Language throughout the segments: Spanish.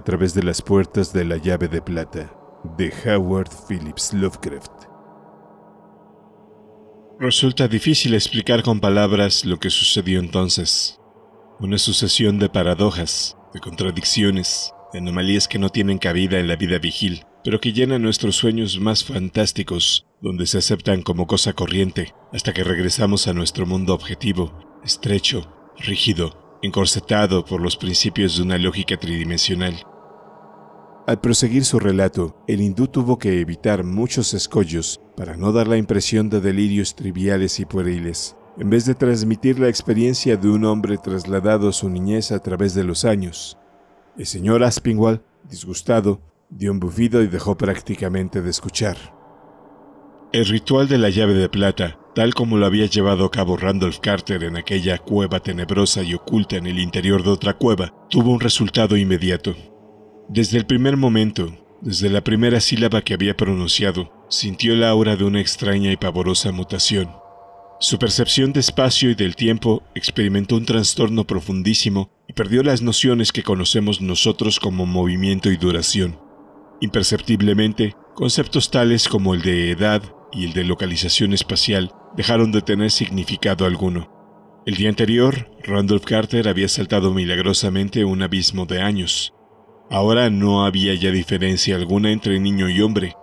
a través de las puertas de la llave de plata de Howard Phillips Lovecraft. Resulta difícil explicar con palabras lo que sucedió entonces. Una sucesión de paradojas, de contradicciones, de anomalías que no tienen cabida en la vida vigil, pero que llenan nuestros sueños más fantásticos, donde se aceptan como cosa corriente, hasta que regresamos a nuestro mundo objetivo, estrecho, rígido, encorsetado por los principios de una lógica tridimensional. Al proseguir su relato, el hindú tuvo que evitar muchos escollos para no dar la impresión de delirios triviales y pueriles. En vez de transmitir la experiencia de un hombre trasladado a su niñez a través de los años, el señor Aspinwall, disgustado, dio un bufido y dejó prácticamente de escuchar. El ritual de la llave de plata, tal como lo había llevado a cabo Randolph Carter en aquella cueva tenebrosa y oculta en el interior de otra cueva, tuvo un resultado inmediato. Desde el primer momento, desde la primera sílaba que había pronunciado, sintió la aura de una extraña y pavorosa mutación. Su percepción de espacio y del tiempo experimentó un trastorno profundísimo y perdió las nociones que conocemos nosotros como movimiento y duración. Imperceptiblemente, conceptos tales como el de edad y el de localización espacial dejaron de tener significado alguno. El día anterior, Randolph Carter había saltado milagrosamente un abismo de años, Ahora no había ya diferencia alguna entre niño y hombre.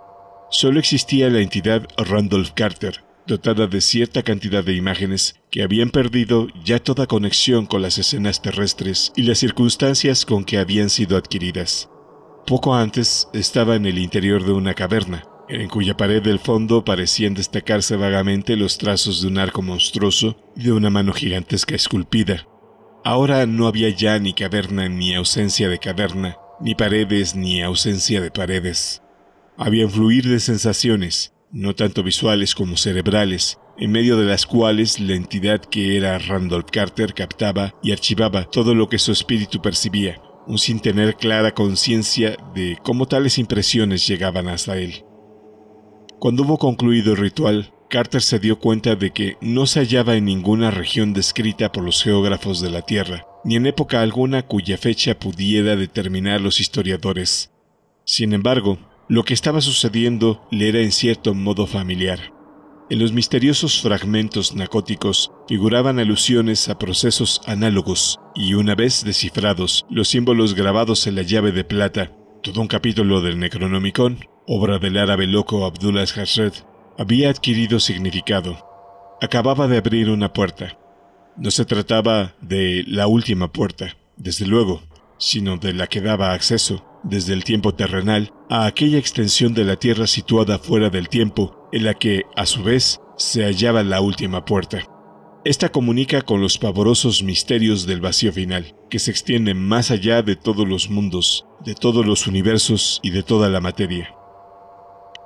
Solo existía la entidad Randolph Carter, dotada de cierta cantidad de imágenes que habían perdido ya toda conexión con las escenas terrestres y las circunstancias con que habían sido adquiridas. Poco antes estaba en el interior de una caverna, en cuya pared del fondo parecían destacarse vagamente los trazos de un arco monstruoso y de una mano gigantesca esculpida. Ahora no había ya ni caverna ni ausencia de caverna, ni paredes ni ausencia de paredes. Había un fluir de sensaciones, no tanto visuales como cerebrales, en medio de las cuales la entidad que era Randolph Carter captaba y archivaba todo lo que su espíritu percibía, un sin tener clara conciencia de cómo tales impresiones llegaban hasta él. Cuando hubo concluido el ritual, Carter se dio cuenta de que no se hallaba en ninguna región descrita por los geógrafos de la Tierra, ni en época alguna cuya fecha pudiera determinar los historiadores. Sin embargo, lo que estaba sucediendo le era en cierto modo familiar. En los misteriosos fragmentos narcóticos figuraban alusiones a procesos análogos, y una vez descifrados los símbolos grabados en la llave de plata, todo un capítulo del Necronomicon, obra del árabe loco Abdullah Hasred, había adquirido significado. Acababa de abrir una puerta, no se trataba de la última puerta, desde luego, sino de la que daba acceso, desde el tiempo terrenal, a aquella extensión de la Tierra situada fuera del tiempo, en la que, a su vez, se hallaba la última puerta. Esta comunica con los pavorosos misterios del vacío final, que se extienden más allá de todos los mundos, de todos los universos y de toda la materia.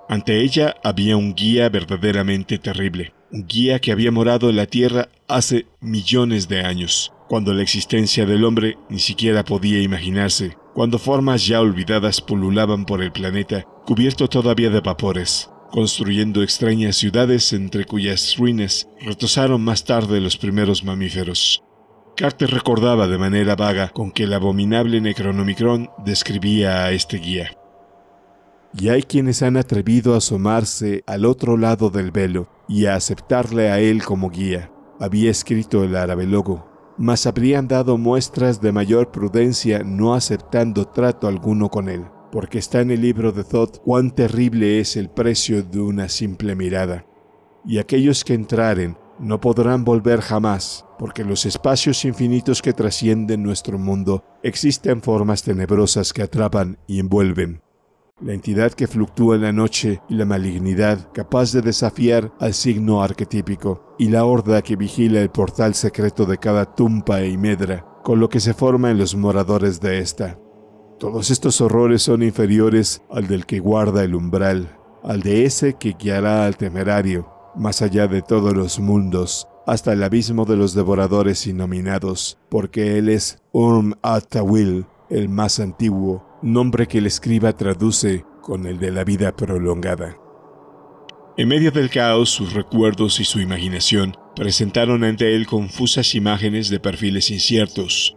Ante ella había un guía verdaderamente terrible, un guía que había morado en la Tierra hace millones de años, cuando la existencia del hombre ni siquiera podía imaginarse, cuando formas ya olvidadas pululaban por el planeta, cubierto todavía de vapores, construyendo extrañas ciudades entre cuyas ruinas retosaron más tarde los primeros mamíferos. Carter recordaba de manera vaga con que el abominable Necronomicron describía a este guía y hay quienes han atrevido a asomarse al otro lado del velo y a aceptarle a él como guía, había escrito el logo. mas habrían dado muestras de mayor prudencia no aceptando trato alguno con él, porque está en el libro de Thoth cuán terrible es el precio de una simple mirada. Y aquellos que entraren no podrán volver jamás, porque los espacios infinitos que trascienden nuestro mundo existen formas tenebrosas que atrapan y envuelven la entidad que fluctúa en la noche y la malignidad capaz de desafiar al signo arquetípico, y la horda que vigila el portal secreto de cada tumpa y e medra, con lo que se forma en los moradores de esta. Todos estos horrores son inferiores al del que guarda el umbral, al de ese que guiará al temerario, más allá de todos los mundos, hasta el abismo de los devoradores innominados, porque él es Urm Atawil, el más antiguo, nombre que el escriba traduce con el de la vida prolongada. En medio del caos, sus recuerdos y su imaginación presentaron ante él confusas imágenes de perfiles inciertos.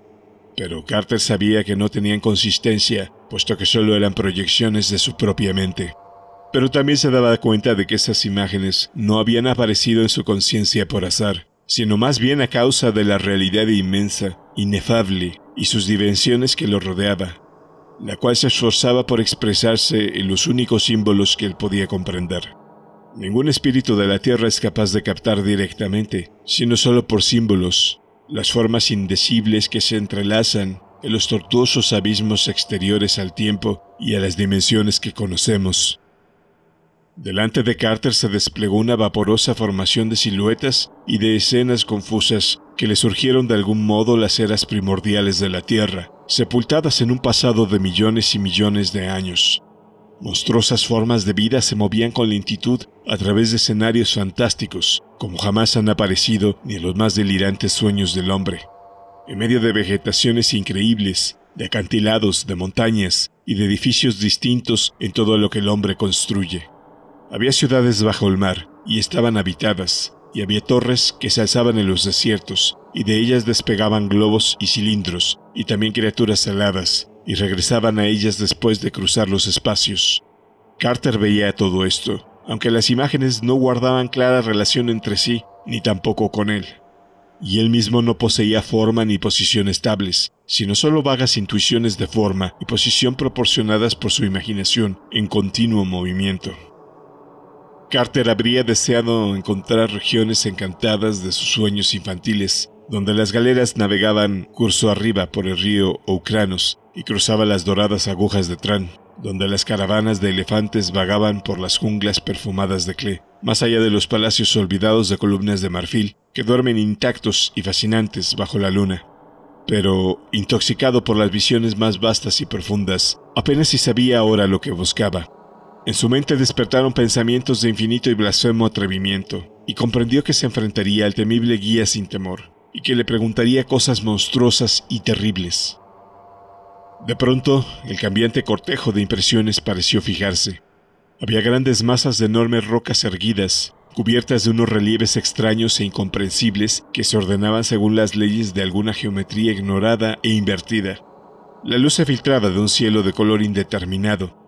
Pero Carter sabía que no tenían consistencia, puesto que solo eran proyecciones de su propia mente. Pero también se daba cuenta de que esas imágenes no habían aparecido en su conciencia por azar, sino más bien a causa de la realidad inmensa, inefable, y sus dimensiones que lo rodeaba, la cual se esforzaba por expresarse en los únicos símbolos que él podía comprender. Ningún espíritu de la Tierra es capaz de captar directamente, sino solo por símbolos, las formas indecibles que se entrelazan en los tortuosos abismos exteriores al tiempo y a las dimensiones que conocemos. Delante de Carter se desplegó una vaporosa formación de siluetas y de escenas confusas que le surgieron de algún modo las eras primordiales de la Tierra, sepultadas en un pasado de millones y millones de años. Monstruosas formas de vida se movían con lentitud a través de escenarios fantásticos, como jamás han aparecido ni en los más delirantes sueños del hombre. En medio de vegetaciones increíbles, de acantilados, de montañas y de edificios distintos en todo lo que el hombre construye. Había ciudades bajo el mar y estaban habitadas, y había torres que se alzaban en los desiertos, y de ellas despegaban globos y cilindros, y también criaturas aladas, y regresaban a ellas después de cruzar los espacios. Carter veía todo esto, aunque las imágenes no guardaban clara relación entre sí, ni tampoco con él. Y él mismo no poseía forma ni posición estables, sino solo vagas intuiciones de forma y posición proporcionadas por su imaginación en continuo movimiento. Carter habría deseado encontrar regiones encantadas de sus sueños infantiles, donde las galeras navegaban curso arriba por el río Ocranos y cruzaba las doradas agujas de Tran, donde las caravanas de elefantes vagaban por las junglas perfumadas de Cle, más allá de los palacios olvidados de columnas de marfil que duermen intactos y fascinantes bajo la luna. Pero, intoxicado por las visiones más vastas y profundas, apenas si sabía ahora lo que buscaba. En su mente despertaron pensamientos de infinito y blasfemo atrevimiento, y comprendió que se enfrentaría al temible guía sin temor, y que le preguntaría cosas monstruosas y terribles. De pronto, el cambiante cortejo de impresiones pareció fijarse. Había grandes masas de enormes rocas erguidas, cubiertas de unos relieves extraños e incomprensibles que se ordenaban según las leyes de alguna geometría ignorada e invertida. La luz se filtraba de un cielo de color indeterminado,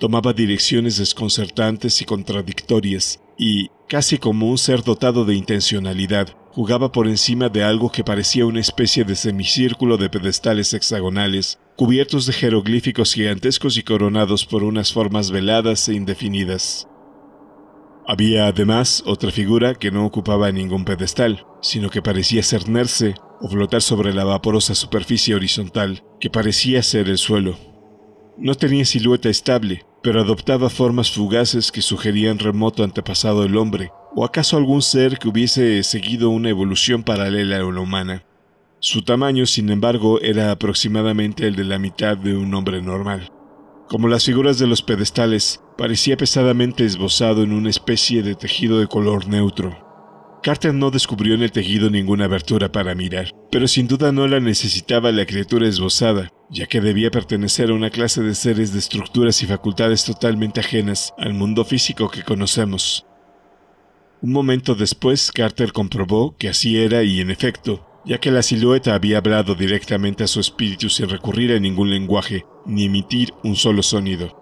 tomaba direcciones desconcertantes y contradictorias, y, casi como un ser dotado de intencionalidad, jugaba por encima de algo que parecía una especie de semicírculo de pedestales hexagonales, cubiertos de jeroglíficos gigantescos y coronados por unas formas veladas e indefinidas. Había además otra figura que no ocupaba ningún pedestal, sino que parecía cernerse o flotar sobre la vaporosa superficie horizontal, que parecía ser el suelo. No tenía silueta estable, pero adoptaba formas fugaces que sugerían remoto antepasado del hombre, o acaso algún ser que hubiese seguido una evolución paralela a la humana. Su tamaño, sin embargo, era aproximadamente el de la mitad de un hombre normal. Como las figuras de los pedestales, parecía pesadamente esbozado en una especie de tejido de color neutro. Carter no descubrió en el tejido ninguna abertura para mirar, pero sin duda no la necesitaba la criatura esbozada, ya que debía pertenecer a una clase de seres de estructuras y facultades totalmente ajenas al mundo físico que conocemos. Un momento después, Carter comprobó que así era y en efecto, ya que la silueta había hablado directamente a su espíritu sin recurrir a ningún lenguaje ni emitir un solo sonido.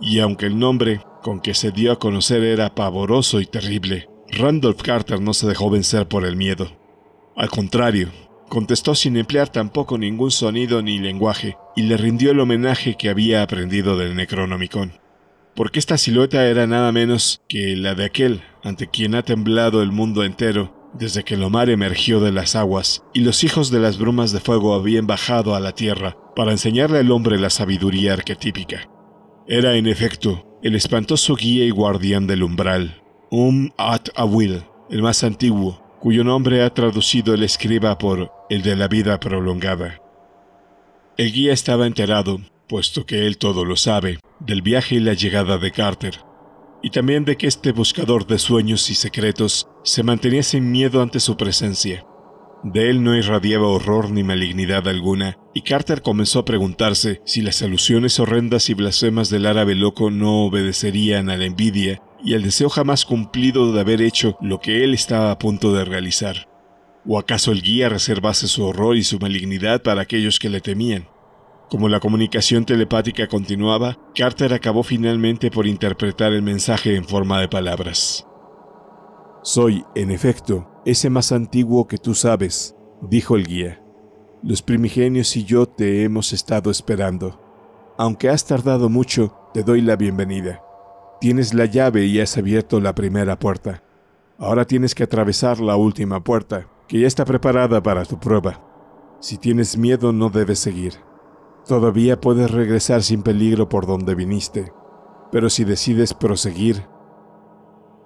Y aunque el nombre con que se dio a conocer era pavoroso y terrible, Randolph Carter no se dejó vencer por el miedo. Al contrario, contestó sin emplear tampoco ningún sonido ni lenguaje, y le rindió el homenaje que había aprendido del Necronomicon. Porque esta silueta era nada menos que la de aquel ante quien ha temblado el mundo entero desde que el mar emergió de las aguas y los hijos de las brumas de fuego habían bajado a la tierra para enseñarle al hombre la sabiduría arquetípica. Era, en efecto, el espantoso guía y guardián del umbral, Um at Awil, el más antiguo, cuyo nombre ha traducido el escriba por el de la vida prolongada. El guía estaba enterado, puesto que él todo lo sabe, del viaje y la llegada de Carter, y también de que este buscador de sueños y secretos se mantenía sin miedo ante su presencia. De él no irradiaba horror ni malignidad alguna, y Carter comenzó a preguntarse si las alusiones horrendas y blasfemas del árabe loco no obedecerían a la envidia y el deseo jamás cumplido de haber hecho lo que él estaba a punto de realizar. ¿O acaso el guía reservase su horror y su malignidad para aquellos que le temían? Como la comunicación telepática continuaba, Carter acabó finalmente por interpretar el mensaje en forma de palabras. Soy, en efecto, ese más antiguo que tú sabes, dijo el guía. Los primigenios y yo te hemos estado esperando. Aunque has tardado mucho, te doy la bienvenida. Tienes la llave y has abierto la primera puerta. Ahora tienes que atravesar la última puerta, que ya está preparada para tu prueba. Si tienes miedo no debes seguir. Todavía puedes regresar sin peligro por donde viniste, pero si decides proseguir...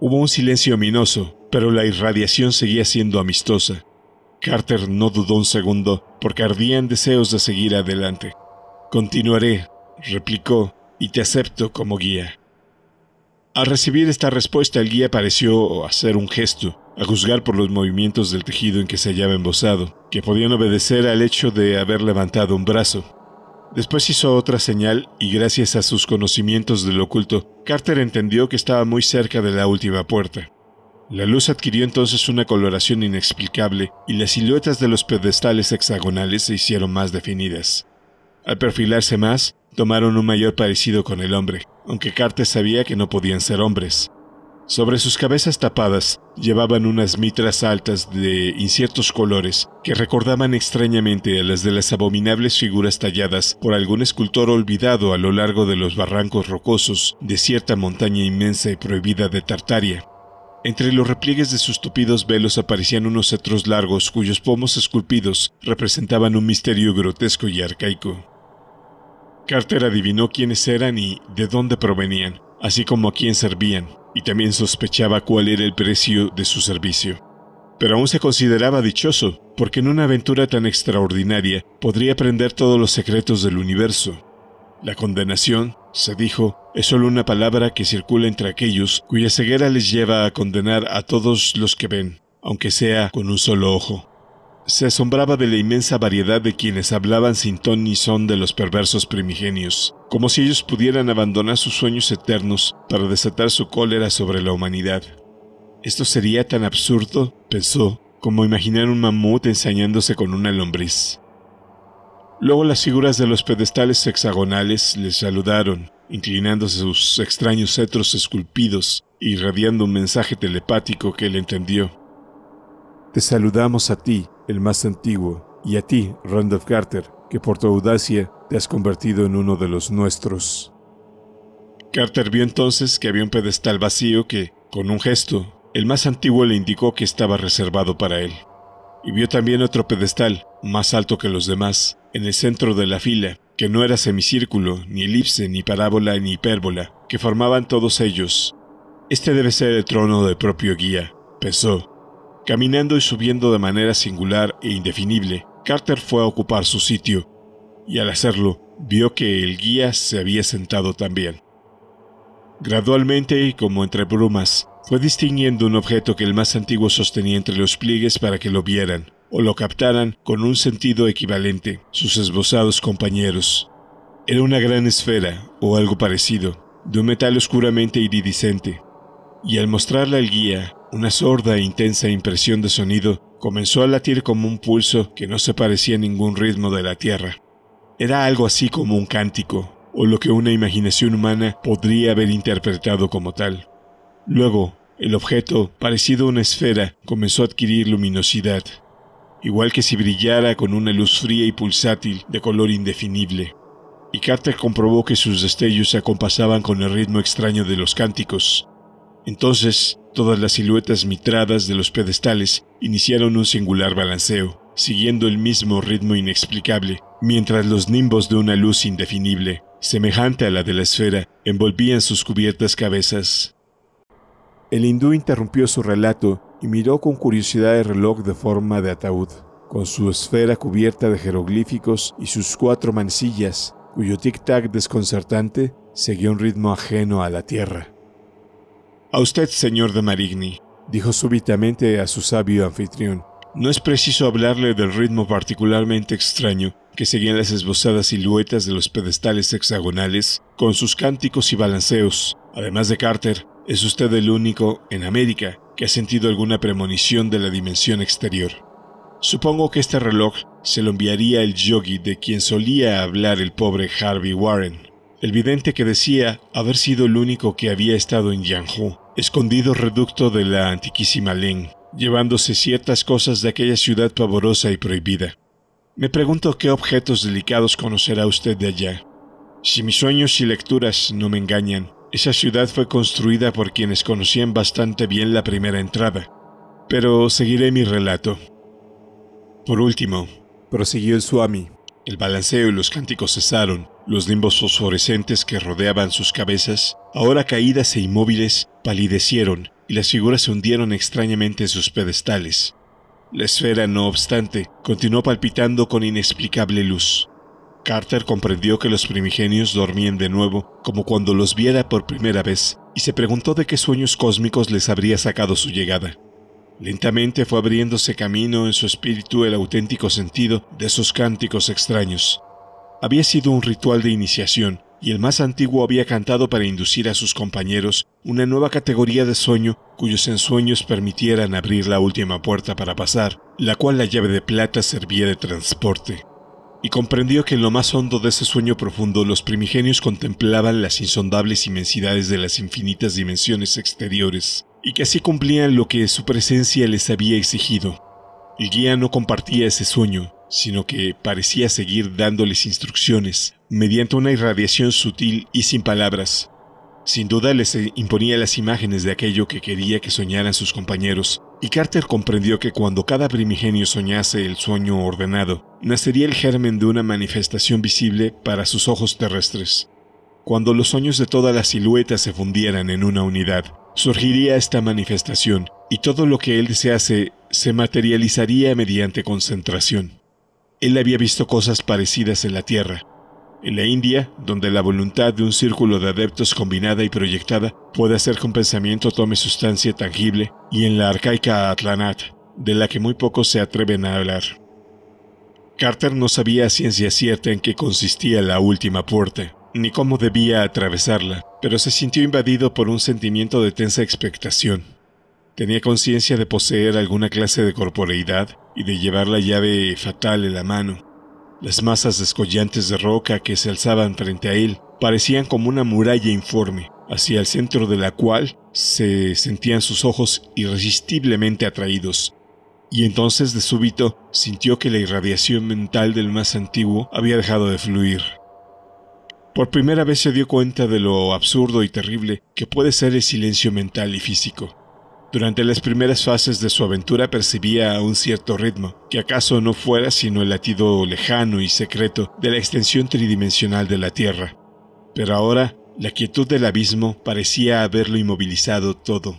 Hubo un silencio ominoso, pero la irradiación seguía siendo amistosa. Carter no dudó un segundo, porque ardían deseos de seguir adelante. Continuaré, replicó, y te acepto como guía. Al recibir esta respuesta, el guía pareció hacer un gesto, a juzgar por los movimientos del tejido en que se hallaba embozado, que podían obedecer al hecho de haber levantado un brazo. Después hizo otra señal y gracias a sus conocimientos del oculto, Carter entendió que estaba muy cerca de la última puerta. La luz adquirió entonces una coloración inexplicable y las siluetas de los pedestales hexagonales se hicieron más definidas. Al perfilarse más, tomaron un mayor parecido con el hombre, aunque Carter sabía que no podían ser hombres. Sobre sus cabezas tapadas llevaban unas mitras altas de inciertos colores que recordaban extrañamente a las de las abominables figuras talladas por algún escultor olvidado a lo largo de los barrancos rocosos de cierta montaña inmensa y prohibida de Tartaria. Entre los repliegues de sus tupidos velos aparecían unos cetros largos cuyos pomos esculpidos representaban un misterio grotesco y arcaico. Carter adivinó quiénes eran y de dónde provenían, así como a quién servían, y también sospechaba cuál era el precio de su servicio. Pero aún se consideraba dichoso, porque en una aventura tan extraordinaria podría aprender todos los secretos del universo. La condenación, se dijo, es solo una palabra que circula entre aquellos cuya ceguera les lleva a condenar a todos los que ven, aunque sea con un solo ojo. Se asombraba de la inmensa variedad de quienes hablaban sin ton ni son de los perversos primigenios, como si ellos pudieran abandonar sus sueños eternos para desatar su cólera sobre la humanidad. Esto sería tan absurdo, pensó, como imaginar un mamut ensañándose con una lombriz. Luego las figuras de los pedestales hexagonales les saludaron, inclinándose sus extraños cetros esculpidos y irradiando un mensaje telepático que él entendió. Te saludamos a ti, el más antiguo, y a ti, Randolph Carter, que por tu audacia te has convertido en uno de los nuestros. Carter vio entonces que había un pedestal vacío que, con un gesto, el más antiguo le indicó que estaba reservado para él. Y vio también otro pedestal, más alto que los demás, en el centro de la fila, que no era semicírculo, ni elipse, ni parábola, ni hipérbola, que formaban todos ellos. Este debe ser el trono del propio guía, pensó, Caminando y subiendo de manera singular e indefinible, Carter fue a ocupar su sitio, y al hacerlo, vio que el guía se había sentado también. Gradualmente y como entre brumas, fue distinguiendo un objeto que el más antiguo sostenía entre los pliegues para que lo vieran, o lo captaran con un sentido equivalente, sus esbozados compañeros. Era una gran esfera, o algo parecido, de un metal oscuramente iridiscente, y al mostrarla el guía, una sorda e intensa impresión de sonido comenzó a latir como un pulso que no se parecía a ningún ritmo de la tierra. Era algo así como un cántico, o lo que una imaginación humana podría haber interpretado como tal. Luego, el objeto, parecido a una esfera, comenzó a adquirir luminosidad, igual que si brillara con una luz fría y pulsátil de color indefinible. Y Carter comprobó que sus destellos se acompasaban con el ritmo extraño de los cánticos. Entonces, Todas las siluetas mitradas de los pedestales iniciaron un singular balanceo, siguiendo el mismo ritmo inexplicable, mientras los nimbos de una luz indefinible, semejante a la de la esfera, envolvían sus cubiertas cabezas. El hindú interrumpió su relato y miró con curiosidad el reloj de forma de ataúd, con su esfera cubierta de jeroglíficos y sus cuatro mancillas, cuyo tic-tac desconcertante seguía un ritmo ajeno a la tierra. A usted, señor de Marigny, dijo súbitamente a su sabio anfitrión, no es preciso hablarle del ritmo particularmente extraño que seguían las esbozadas siluetas de los pedestales hexagonales con sus cánticos y balanceos. Además de Carter, es usted el único en América que ha sentido alguna premonición de la dimensión exterior. Supongo que este reloj se lo enviaría el yogi de quien solía hablar el pobre Harvey Warren, el vidente que decía haber sido el único que había estado en Yanhu escondido reducto de la antiquísima Len, llevándose ciertas cosas de aquella ciudad pavorosa y prohibida. Me pregunto qué objetos delicados conocerá usted de allá. Si mis sueños y lecturas no me engañan, esa ciudad fue construida por quienes conocían bastante bien la primera entrada. Pero seguiré mi relato. Por último, prosiguió el Suami. El balanceo y los cánticos cesaron, los limbos fosforescentes que rodeaban sus cabezas, ahora caídas e inmóviles, palidecieron y las figuras se hundieron extrañamente en sus pedestales. La esfera, no obstante, continuó palpitando con inexplicable luz. Carter comprendió que los primigenios dormían de nuevo, como cuando los viera por primera vez, y se preguntó de qué sueños cósmicos les habría sacado su llegada. Lentamente fue abriéndose camino en su espíritu el auténtico sentido de esos cánticos extraños, había sido un ritual de iniciación, y el más antiguo había cantado para inducir a sus compañeros una nueva categoría de sueño cuyos ensueños permitieran abrir la última puerta para pasar, la cual la llave de plata servía de transporte. Y comprendió que en lo más hondo de ese sueño profundo los primigenios contemplaban las insondables inmensidades de las infinitas dimensiones exteriores, y que así cumplían lo que su presencia les había exigido. El guía no compartía ese sueño, sino que parecía seguir dándoles instrucciones mediante una irradiación sutil y sin palabras. Sin duda les imponía las imágenes de aquello que quería que soñaran sus compañeros, y Carter comprendió que cuando cada primigenio soñase el sueño ordenado, nacería el germen de una manifestación visible para sus ojos terrestres. Cuando los sueños de todas las siluetas se fundieran en una unidad, surgiría esta manifestación, y todo lo que él desease se materializaría mediante concentración. Él había visto cosas parecidas en la Tierra. En la India, donde la voluntad de un círculo de adeptos combinada y proyectada puede hacer que un pensamiento tome sustancia tangible, y en la arcaica Atlanat, de la que muy pocos se atreven a hablar. Carter no sabía a ciencia cierta en qué consistía la última puerta, ni cómo debía atravesarla, pero se sintió invadido por un sentimiento de tensa expectación. Tenía conciencia de poseer alguna clase de corporeidad y de llevar la llave fatal en la mano. Las masas descollantes de roca que se alzaban frente a él parecían como una muralla informe, hacia el centro de la cual se sentían sus ojos irresistiblemente atraídos. Y entonces de súbito sintió que la irradiación mental del más antiguo había dejado de fluir. Por primera vez se dio cuenta de lo absurdo y terrible que puede ser el silencio mental y físico. Durante las primeras fases de su aventura percibía un cierto ritmo, que acaso no fuera sino el latido lejano y secreto de la extensión tridimensional de la Tierra. Pero ahora, la quietud del abismo parecía haberlo inmovilizado todo.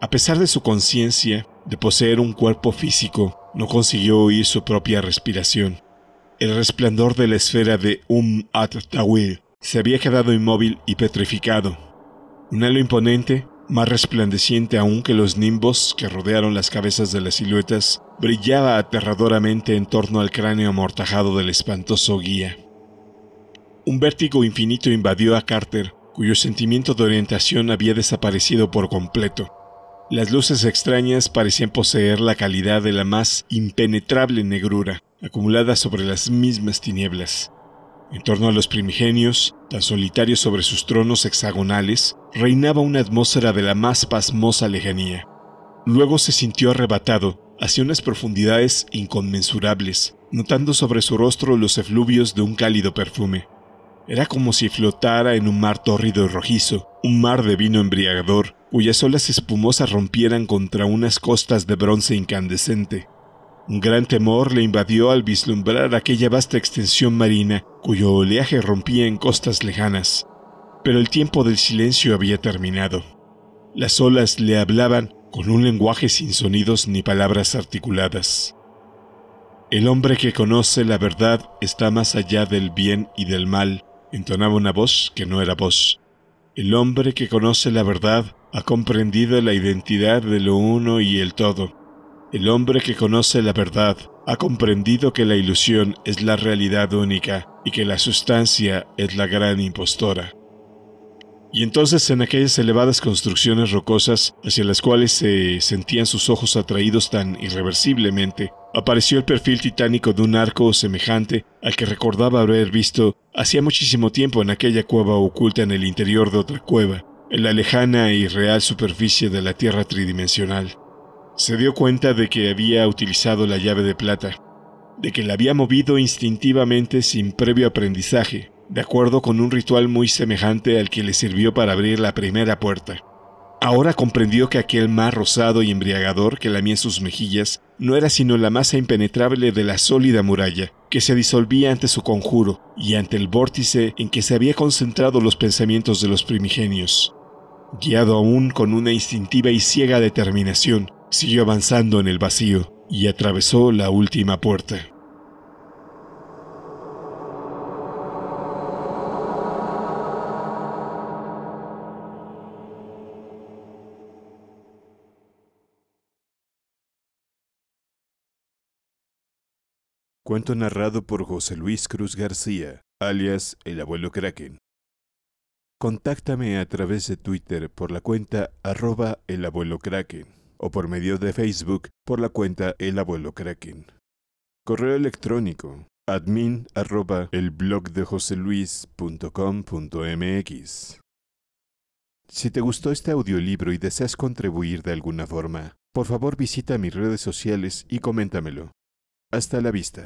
A pesar de su conciencia, de poseer un cuerpo físico, no consiguió oír su propia respiración. El resplandor de la esfera de umm at Tawil se había quedado inmóvil y petrificado. Un halo imponente más resplandeciente aún que los nimbos que rodearon las cabezas de las siluetas, brillaba aterradoramente en torno al cráneo amortajado del espantoso guía. Un vértigo infinito invadió a Carter, cuyo sentimiento de orientación había desaparecido por completo. Las luces extrañas parecían poseer la calidad de la más impenetrable negrura, acumulada sobre las mismas tinieblas. En torno a los primigenios, tan solitarios sobre sus tronos hexagonales, reinaba una atmósfera de la más pasmosa lejanía. Luego se sintió arrebatado hacia unas profundidades inconmensurables, notando sobre su rostro los efluvios de un cálido perfume. Era como si flotara en un mar tórrido y rojizo, un mar de vino embriagador, cuyas olas espumosas rompieran contra unas costas de bronce incandescente. Un gran temor le invadió al vislumbrar aquella vasta extensión marina cuyo oleaje rompía en costas lejanas. Pero el tiempo del silencio había terminado. Las olas le hablaban con un lenguaje sin sonidos ni palabras articuladas. El hombre que conoce la verdad está más allá del bien y del mal, entonaba una voz que no era voz. El hombre que conoce la verdad ha comprendido la identidad de lo uno y el todo el hombre que conoce la verdad ha comprendido que la ilusión es la realidad única y que la sustancia es la gran impostora. Y entonces en aquellas elevadas construcciones rocosas hacia las cuales se sentían sus ojos atraídos tan irreversiblemente, apareció el perfil titánico de un arco semejante al que recordaba haber visto hacía muchísimo tiempo en aquella cueva oculta en el interior de otra cueva, en la lejana y real superficie de la Tierra tridimensional. Se dio cuenta de que había utilizado la llave de plata, de que la había movido instintivamente sin previo aprendizaje, de acuerdo con un ritual muy semejante al que le sirvió para abrir la primera puerta. Ahora comprendió que aquel mar rosado y embriagador que lamía sus mejillas no era sino la masa impenetrable de la sólida muralla, que se disolvía ante su conjuro y ante el vórtice en que se había concentrado los pensamientos de los primigenios. Guiado aún con una instintiva y ciega determinación, Siguió avanzando en el vacío y atravesó la última puerta. Cuento narrado por José Luis Cruz García, alias El Abuelo Kraken. Contáctame a través de Twitter por la cuenta arroba el abuelo Kraken o por medio de Facebook por la cuenta El Abuelo Kraken. Correo electrónico admin arroba el blog Si te gustó este audiolibro y deseas contribuir de alguna forma, por favor visita mis redes sociales y coméntamelo. Hasta la vista.